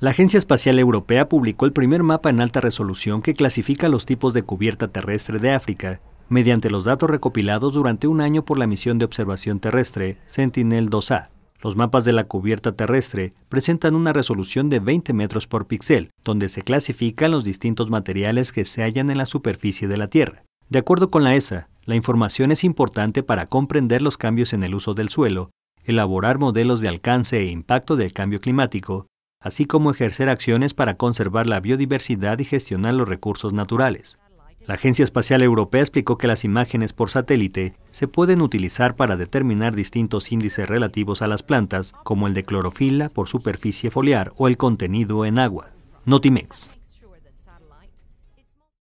La Agencia Espacial Europea publicó el primer mapa en alta resolución que clasifica los tipos de cubierta terrestre de África mediante los datos recopilados durante un año por la misión de observación terrestre Sentinel-2A. Los mapas de la cubierta terrestre presentan una resolución de 20 metros por píxel, donde se clasifican los distintos materiales que se hallan en la superficie de la Tierra. De acuerdo con la ESA, la información es importante para comprender los cambios en el uso del suelo, elaborar modelos de alcance e impacto del cambio climático, así como ejercer acciones para conservar la biodiversidad y gestionar los recursos naturales. La Agencia Espacial Europea explicó que las imágenes por satélite se pueden utilizar para determinar distintos índices relativos a las plantas, como el de clorofila por superficie foliar o el contenido en agua. Notimex.